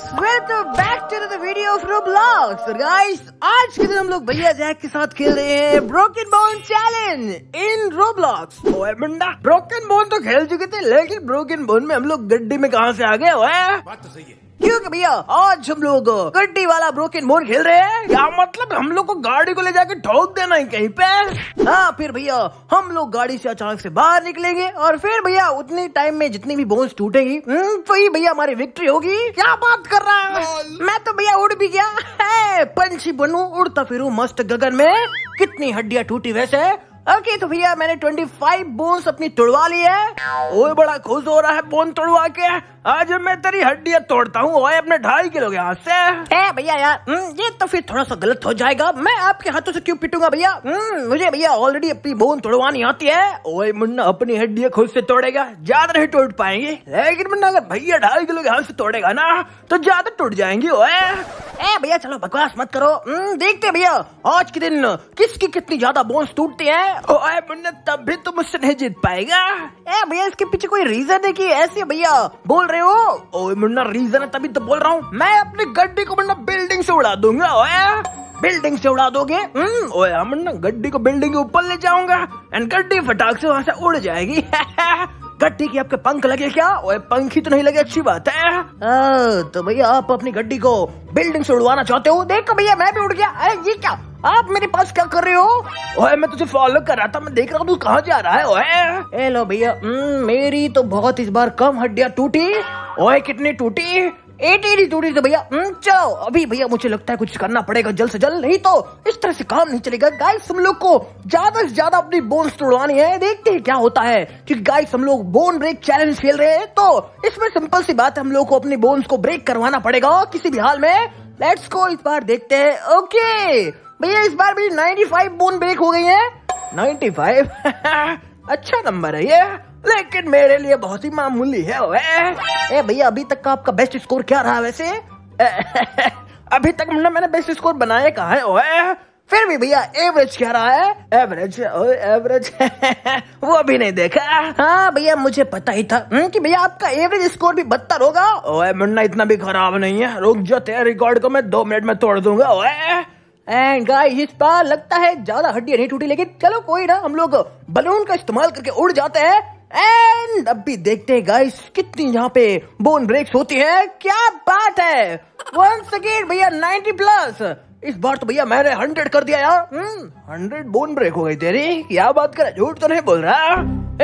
Guys welcome back to the video from blogs और guys आज के दिन हम लोग भैया जैक के साथ खेल रहे हैं broken bone challenge in Roblox ओए मुंडा ब्रोकन बोन तो खेल चुके थे लेकिन ब्रोकन बोन में हम लोग गड्डी में कहां से आ गए ओए बात तो सही है क्योंकि भैया आज हम लोग गड्डी वाला ब्रोकन मोर खेल रहे हैं क्या मतलब हम लोग को गाड़ी को ले जाके ठोक देना है कहीं पे हाँ फिर भैया हम लोग गाड़ी से अचानक से बाहर निकलेंगे और फिर भैया उतने टाइम में जितनी भी बोन्स टूटेगी हम्म, वही भैया हमारी विक्ट्री होगी क्या बात कर रहा है मैं तो भैया उड़ भी गया पंछी बनू उड़ता फिरू मस्त गगन में कितनी हड्डियाँ टूटी वैसे ओके तो भैया मैंने 25 बोन्स अपनी तोड़वा ली है ओए बड़ा खुश हो रहा है बोन तोड़वा के आज मैं तेरी हड्डियां तोड़ता हूँ अपने ढाई किलो के हाथ से भैया यार हम्म, ये तो फिर थोड़ा सा गलत हो जाएगा मैं आपके हाथों से क्यों पिटूंगा भैया हम्म, मुझे भैया ऑलरेडी अपनी बोन तोड़वानी आती है ओए मुन्ना अपनी हड्डियां खुद से तोड़ेगा ज्यादा नहीं टूट पाएंगे लेकिन मुन्ना अगर भैया ढाई किलो के हाथ से तोड़ेगा ना तो ज्यादा टूट जाएंगी ओए ए भैया चलो बकवास मत करो हम्म, देखते भैया आज के दिन किसकी कितनी ज्यादा बोन्स टूटती है ओए मुन्ना तब भी तुम मुझसे नहीं जीत पाएगा ए भैया इसके पीछे कोई रीजन है कि ऐसे भैया बोल रहे हो ओए मुन्ना रीजन है तभी तो बोल रहा हूँ मैं अपनी गड्डी को मुन्ना बिल्डिंग से उड़ा दूंगा ओए बिल्डिंग से उड़ा दोगे हम्म, ओए हम हाँ, गड्डी को बिल्डिंग के ऊपर ले जाऊंगा एंड गड्डी फटाक से वहाँ से उड़ जाएगी गड्डी के आपके पंख लगे क्या ओए पंख ही तो नहीं लगे अच्छी बात है आ, तो भैया आप अपनी गड्डी को बिल्डिंग से उड़वाना चाहते हो देखो भैया मैं भी उड़ गया अरे ये क्या आप मेरे पास क्या कर रहे हो ओए मैं तुझे फॉलो कर रहा था मैं देख रहा हूँ तू कहाँ जा रहा है ओए हेलो भैया हम्म, मेरी तो बहुत इस बार कम हड्डियाँ टूटी ओए कितनी टूटी टूटी तो भैया चलो हम्म, अभी भैया मुझे लगता है कुछ करना पड़ेगा जल्द से जल्द नहीं तो इस तरह से काम नहीं चलेगा गाइस हम लोग को ज्यादा से ज्यादा अपनी बोन्स तोड़वानी है देखते हैं क्या होता है कि गाइस हम लोग बोन ब्रेक चैलेंज खेल रहे हैं तो इसमें सिंपल सी बात है हम लोग को अपनी बोन्स को ब्रेक करवाना पड़ेगा किसी भी हाल में लेट्स को इस बार देखते हैं ओके भैया इस बार मेरी 95 बोन ब्रेक हो गई है 95 अच्छा नंबर है ये लेकिन मेरे लिए बहुत ही मामूली है ए भैया अभी तक का आपका बेस्ट स्कोर क्या रहा वैसे अभी तक ना मैंने बेस्ट स्कोर बनाया कहा है ओए फिर भी भैया एवरेज क्या रहा है एवरेज ओए एवरेज वो अभी नहीं देखा हाँ भैया मुझे पता ही था हम्म, कि भैया आपका एवरेज स्कोर भी बदतर होगा ओए मुन्ना इतना भी खराब नहीं है रुक जाते रिकॉर्ड को मैं दो मिनट में तोड़ दूंगा ओए एंड गाइस इस बार लगता है ज्यादा हड्डियां नहीं टूटी लेकिन चलो कोई ना हम लोग बलून का इस्तेमाल करके उड़ जाते हैं एंड अब भी देखते हैं गाइस कितनी यहाँ पे बोन ब्रेक्स होती है क्या बात है वंस अगेन भैया 90 प्लस इस बार तो भैया मैंने हंड्रेड कर दिया यार हंड्रेड बोन ब्रेक हो गई तेरी क्या बात कर झूठ तो नहीं बोल रहा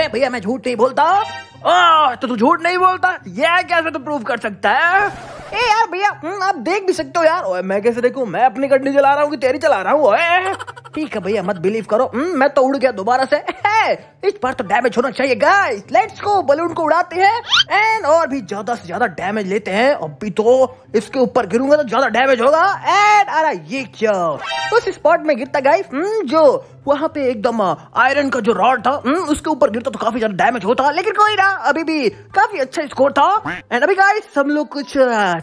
ए भैया मैं झूठ नहीं बोलता ओ, तो तू झूठ नहीं बोलता यह कैसे तू तो प्रूव कर सकता है ए यार भैया हम्म, आप देख भी सकते हो यार ओए मैं कैसे देखूं मैं अपनी गड्डी चला रहा हूँ कि तेरी चला रहा हूँ ठीक है भैया मत बिलीव करो हम्म, मैं तो उड़ गया दोबारा से इस बार तो डैमेज होना चाहिए गाइस लेट्स गो बलून को उड़ाते हैं एंड और भी ज्यादा से ज्यादा डैमेज लेते हैं अभी तो इसके ऊपर गिरूंगा तो ज्यादा डैमेज होगा एंड अरे ये क्या उस स्पॉट में गिरता गाइस हम्म, जो वहां पे एकदम आयरन का जो रॉड था हम्म, उसके ऊपर गिरता तो काफी ज्यादा डैमेज होता लेकिन कोई ना अभी भी काफी अच्छा स्कोर था एंड अभी गाइस हम लोग कुछ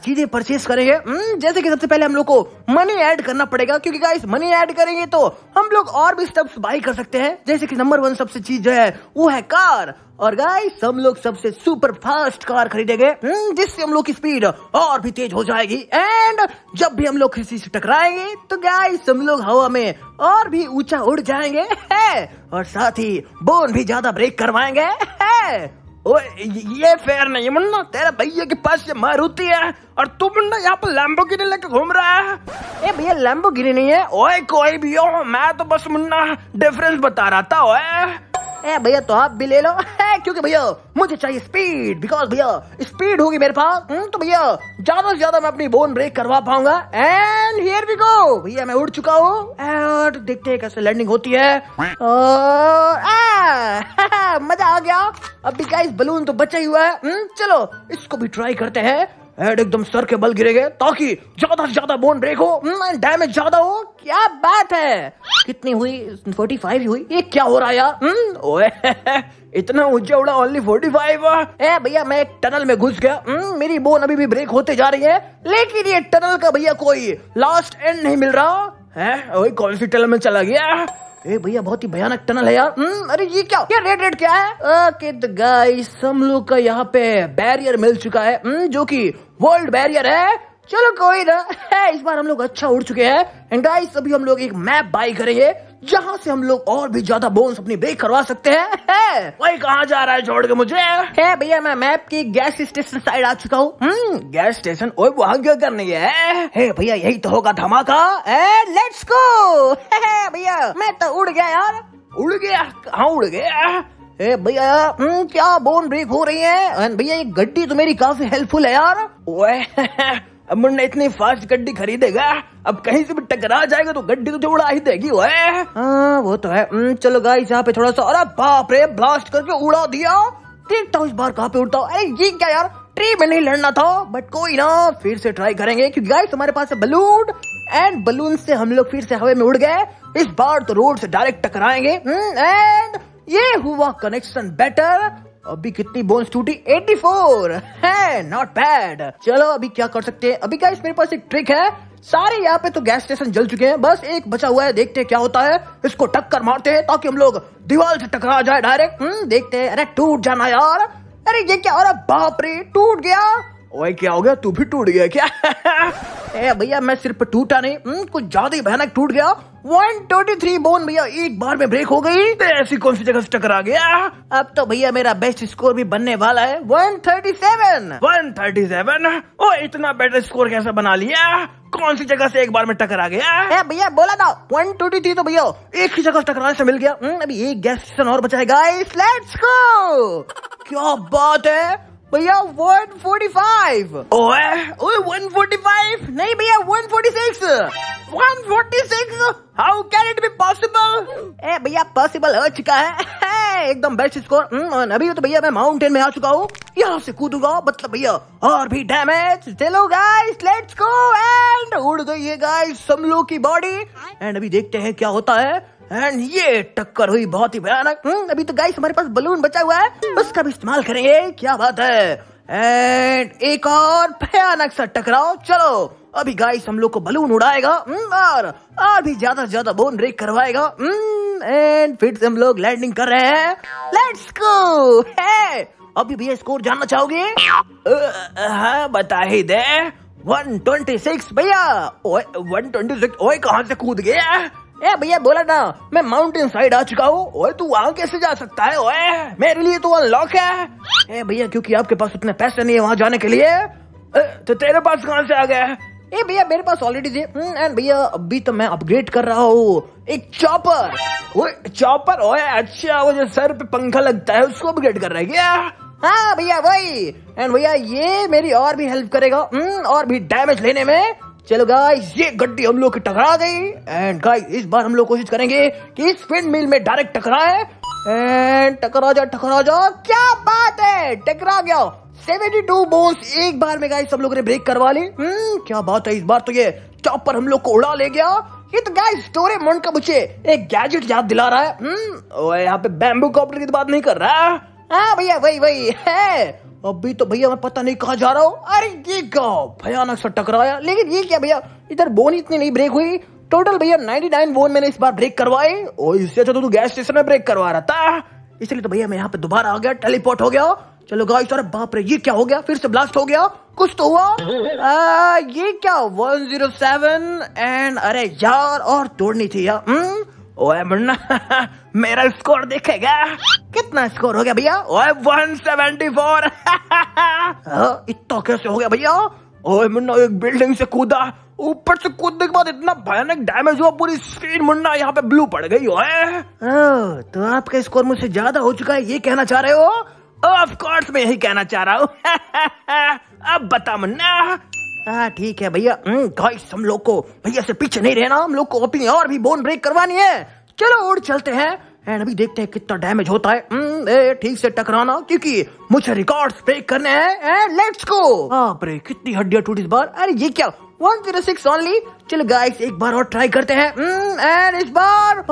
चीजें परचेज करेंगे हम्म, जैसे कि सबसे पहले हम लोग को मनी ऐड करना पड़ेगा क्योंकि गाइस मनी ऐड करेंगे तो हम लोग और भी स्टेप्स बाई कर सकते हैं जैसे कि नंबर वन सबसे चीज जो है वो है कार और गाइस हम लोग सबसे सुपर फास्ट कार खरीदेंगे hmm? जिससे हम लोग की स्पीड और भी तेज हो जाएगी एंड जब भी हम लोग किसी से टकराएंगे तो गाइस हम लोग हवा में और भी ऊंचा उड़ जाएंगे है और साथ ही बोन भी ज्यादा ब्रेक करवाएंगे है ये फेयर नहीं मुन्ना तेरे भैया के पास ये मारुति है और तू मुन्ना यहाँ पर लैम्बो गिरी लेके घूम रहा है ए भैया लैम्बो गिरी नहीं है ओए कोई भी हो मैं तो बस मुन्ना डिफरेंस बता रहा था ओए ए eh, भैया तो आप भी ले लो क्योंकि भैया मुझे चाहिए स्पीड बिकॉज भैया स्पीड होगी मेरे पास हम्म, तो भैया ज्यादा से ज्यादा मैं अपनी बोन ब्रेक करवा पाऊंगा एंड हियर वी गो भैया मैं उड़ चुका हूँ देखते हैं कैसे लैंडिंग होती है ah, मजा आ गया अभी गाइस बलून तो बचा ही हुआ है हम्म, चलो इसको भी ट्राई करते हैं हेड एकदम सर के बल गए ताकि ज्यादा से ज्यादा बोन ब्रेक हो डैमेज हम्म, ज्यादा हो क्या बात है कितनी हुई फोर्टी फाइव हुई ये क्या हो रहा है यार हम्म, इतना ऊंचा उड़ा ओनली फोर्टी फाइव भैया मैं एक टनल में घुस गया हम्म, मेरी बोन अभी भी ब्रेक होते जा रही है लेकिन ये टनल का भैया कोई लास्ट एंड नहीं मिल रहा है वही कौन सी टनल में चला गया ए भैया बहुत ही भयानक टनल है यार अरे ये क्या ये रेड रेड क्या है ओके गाइस हम लोग का यहाँ पे बैरियर मिल चुका है जो कि वर्ल्ड बैरियर है चलो कोई ना है इस बार हम लोग अच्छा उड़ चुके हैं एंड गाइस अभी हम लोग एक मैप बाई करेंगे जहाँ से हम लोग और भी ज्यादा बोन्स अपनी बेक करवा सकते हैं है। वही कहाँ जा रहा है छोड़ के मुझे है भैया मैं मैप की गैस स्टेशन साइड आ चुका हूँ गैस हम्म, स्टेशन ओए वहाँ क्या करनी है, है भैया यही तो होगा धमाका लेट्स गो भैया मैं तो उड़ गया यार उड़ गया कहाँ उड़ गया ए भैया हम्म, क्या बोन ब्रेक हो रही है भैया ये गड्डी तो मेरी काफी हेल्पफुल है यार अब मुन्ना इतनी फास्ट गड्डी खरीदेगा अब कहीं से भी टकरा जाएगा तो गड्डी तुझे तो उड़ा ही देगी वो हाँ, वो तो है हम्म, चलो गाइस यहाँ पे थोड़ा सा अरे बाप रे ब्लास्ट करके उड़ा दिया देखता हूँ इस बार कहाँ पे उड़ता हूँ अरे ये क्या यार ट्री में नहीं लड़ना था बट कोई ना फिर से ट्राई करेंगे क्योंकि गाइस हमारे पास है बलून एंड बलून से हम लोग फिर से हवा में उड़ गए इस बार तो रोड से डायरेक्ट टकराएंगे एंड हम्म, ये हुआ कनेक्शन बेटर अभी कितनी बोन्स टूटी 84 है नॉट बैड चलो अभी क्या कर सकते हैं अभी गाइस मेरे पास एक ट्रिक है सारे यहाँ पे तो गैस स्टेशन जल चुके हैं बस एक बचा हुआ है देखते हैं क्या होता है इसको टक्कर मारते हैं ताकि हम लोग दीवार से टकरा जाए डायरेक्ट हम्म देखते हैं अरे टूट जाना यार अरे ये क्या हो रहा बाप रे टूट गया ओए क्या हो गया तू भी टूट गया क्या भैया मैं सिर्फ टूटा नहीं हम्म, कुछ ज्यादा ही भयानक टूट गया वन ट्वेंटी थ्री बोन भैया एक बार में ब्रेक हो गई तो ऐसी कौन सी जगह से टकरा गया अब तो भैया मेरा बेस्ट स्कोर भी बनने वाला है one thirty seven one thirty seven ओ इतना बेटर स्कोर कैसे बना लिया कौन सी जगह से एक बार में टकरा गया भैया बोला था वन ट्वेंटी थ्री तो भैया एक ही जगह टकराने से मिल गया हम्म, अभी एक गैस और बचाएगा क्या बात है भैया वन फोर्टी फाइव ओए वन फोर्टी फाइव नहीं भैया one forty six one forty six how can it be possible ए भैया पॉसिबल हो चुका है एकदम बेस्ट स्कोर hmm, अभी तो भैया मैं माउंटेन में आ चुका हूँ यहाँ से कूदूंगा मतलब भैया और भी डैमेज चलो गाइस लेट्स गो एंड उड़ गई है गाइस समलो की बॉडी एंड अभी देखते हैं क्या होता है एंड ये टक्कर हुई बहुत ही भयानक हम्म, अभी तो गाइस हमारे पास बलून बचा हुआ है उसका भी इस्तेमाल करेंगे क्या बात है एंड एक और भयानक सा टकराव चलो अभी गाइस हम लोग को बलून उड़ाएगा हम्म, और और भी ज्यादा ज्यादा बोन ब्रेक करवाएगा एंड हम्म, फिर से हम लोग लैंडिंग कर रहे हैं लेट्स गो है अभी भैया स्कोर जानना चाहोगे हाँ बता ही दे 126 भैया ओए 126 ओए कहां से कूद गया ए भैया बोला ना मैं माउंटेन साइड आ चुका हूँ और तू वहाँ कैसे जा सकता है ओए मेरे लिए तो अनलॉक है ए भैया क्योंकि आपके पास उतने पैसे नहीं है वहाँ जाने के लिए तो तेरे पास कहाँ से आ गया ए भैया मेरे पास ऑलरेडी थे एंड भैया अभी तो मैं अपग्रेड कर रहा हूँ एक चॉपर चॉपर ओए अच्छा वो जो सर पे पंखा लगता है उसको अपग्रेड कर रहा है क्या हाँ भैया वही एंड भैया ये मेरी और भी हेल्प करेगा हम्म, और भी डैमेज लेने में चलो गाइस ये गड्डी हम लोग की टकरा गई एंड गाइस इस बार हम लोग कोशिश करेंगे कि इस स्पिन मिल में डायरेक्ट टकराए एंड टकरा जाओ टकरा जाओ क्या बात है टकरा गया सेवेंटी टू बोल्स एक बार में गाइस सब लोग ने ब्रेक करवा ली हम्म, क्या बात है इस बार तो ये चॉपर हम लोग को उड़ा ले गया ये तो गाइस स्टोरे मोन का पूछे एक गैजेट याद दिला रहा है हम्म, यहाँ पे बैम्बू कॉपर की तो बात नहीं कर रहा है हाँ भैया वही वही है अभी तो भैया मैं पता नहीं कहा जा रहा हूँ अरे ये गाँव भयानक सा टकराया लेकिन ये क्या भैया इधर बोन इतनी नहीं ब्रेक हुई टोटल भैया 99 बोन मैंने इस बार ब्रेक करवाए और इससे अच्छा तो तू गैस स्टेशन में ब्रेक करवा रहा था इसलिए तो भैया मैं यहाँ पे दोबारा आ गया टेलीपोर्ट हो गया चलो गाइस अरे बाप रे ये क्या हो गया फिर से ब्लास्ट हो गया कुछ तो हुआ आ, ये क्या 107 एंड अरे यार और तोड़नी थी यार हम्म? ओए मुन्ना मेरा स्कोर देखेगा कितना स्कोर हो गया भैया ओए 174 हाँ, इतना कैसे हो गया भैया ओए मुन्ना एक बिल्डिंग से कूदा ऊपर से कूदने के बाद इतना भयानक डैमेज हुआ पूरी स्क्रीन मुन्ना यहाँ पे ब्लू पड़ गई ओए हाँ, तो आपका स्कोर मुझसे ज्यादा हो चुका है ये कहना चाह रहे हो ऑफ कोर्स मैं यही कहना चाह रहा हूँ अब बता मुन्ना हाँ ठीक है भैया गाइस हम्म, हम लोग को भैया से पीछे नहीं रहना हम लोग को अपनी और भी बोन ब्रेक करवानी है चलो उड़ चलते हैं एंड अभी देखते हैं कितना डैमेज होता है हम्म, ठीक से टकराना क्योंकि मुझे रिकॉर्ड्स ब्रेक करने हैं लेट्स गो ब्रेक कितनी हड्डियां टूटी इस बार अरे ये क्या वन जीरो सिक्स ओनली चलो गाइस एक बार और ट्राई करते हैं एंड हम्म, इस बार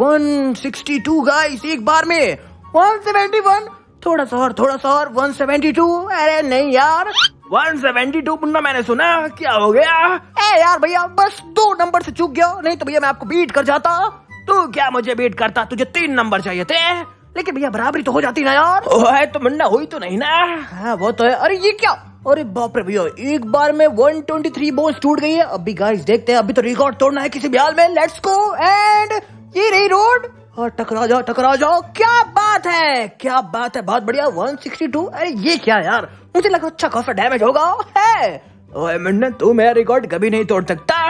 वन सिक्सटी टू गाइस एक बार में वन थोड़ा सा और थोड़ा सा और टू अरे नहीं यार 172 पुन्ना मैंने सुना क्या हो गया ए यार भैया बस दो नंबर से चूक गया नहीं तो भैया मैं आपको बीट कर जाता तू क्या मुझे बीट करता तुझे तीन नंबर चाहिए थे लेकिन भैया बराबरी तो हो जाती ना यार है तो मुन्ना हुई तो नहीं ना हाँ वो तो है अरे ये क्या अरे बाप रे भैया एक बार में 123 ट्वेंटी थ्री बोन्स टूट गई है अभी गाइस देखते हैं अभी तो रिकॉर्ड तोड़ना है किसी भी हाल में लेट्स गो एंड ये रही रोड और हाँ, टकरा जाओ टकरा जाओ क्या बात बात है क्या बात है बहुत बढ़िया वन टू अरे ये क्या यार मुझे लगा अच्छा खासा डैमेज होगा है ओए तू मेरा रिकॉर्ड कभी नहीं तोड़ सकता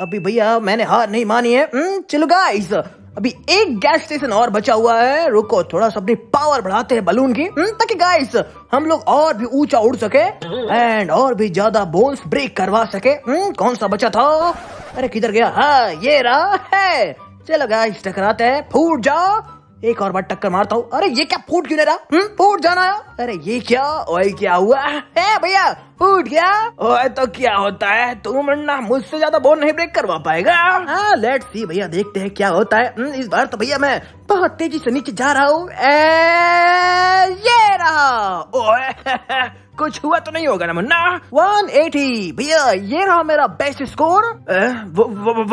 अभी भैया मैंने हार नहीं मानी है हम्म, चलो गाइस अभी एक गैस स्टेशन और बचा हुआ है रुको थोड़ा सा अपनी पावर बढ़ाते हैं बलून की हम्म, ताकि गाइस हम लोग और भी ऊंचा उड़ सके एंड और भी ज्यादा बोन्स ब्रेक करवा सके हम्म, कौन सा बचा था अरे किधर गया हाँ ये रहा है चलो गाइस टकराते हैं फूट जाओ एक और बार टक्कर मारता हूँ अरे ये क्या फूट क्यों नहीं रहा हम्म, फूट जाना है अरे ये क्या ओए क्या हुआ है भैया फूट गया ओए तो क्या होता है तू मरना मुझसे ज्यादा बोन नहीं ब्रेक करवा पाएगा हाँ लेट सी भैया देखते हैं क्या होता है हम्म, इस बार तो भैया मैं बहुत तेजी से नीचे जा रहा हूँ ये रहा ओए कुछ हुआ तो नहीं होगा ना मुन्ना वन एटी भैया ये रहा मेरा बेस्ट स्कोर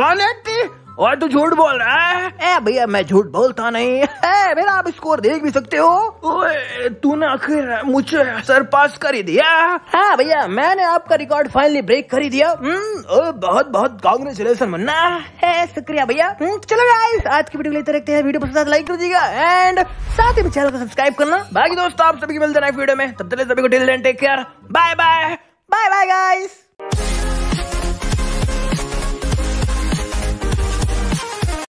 वन एटी और तू झूठ बोल रहा है भैया मैं झूठ बोलता नहीं है मेरा आप स्कोर देख भी सकते हो तूने आखिर मुझे सर पास कर ही दिया हाँ भैया मैंने आपका रिकॉर्ड फाइनली ब्रेक कर ही दिया हम्म, ओ, बहुत बहुत कॉन्ग्रेचुलेसन मन्ना है शुक्रिया भैया हम्म, चलो गाइस आज की वीडियो लेते रखते हैं वीडियो पसंद लाइक कर दीजिएगा एंड साथ ही चैनल को सब्सक्राइब करना बाकी दोस्तों आप सभी मिलते हैं वीडियो में तब तक सभी को take care bye bye bye bye guys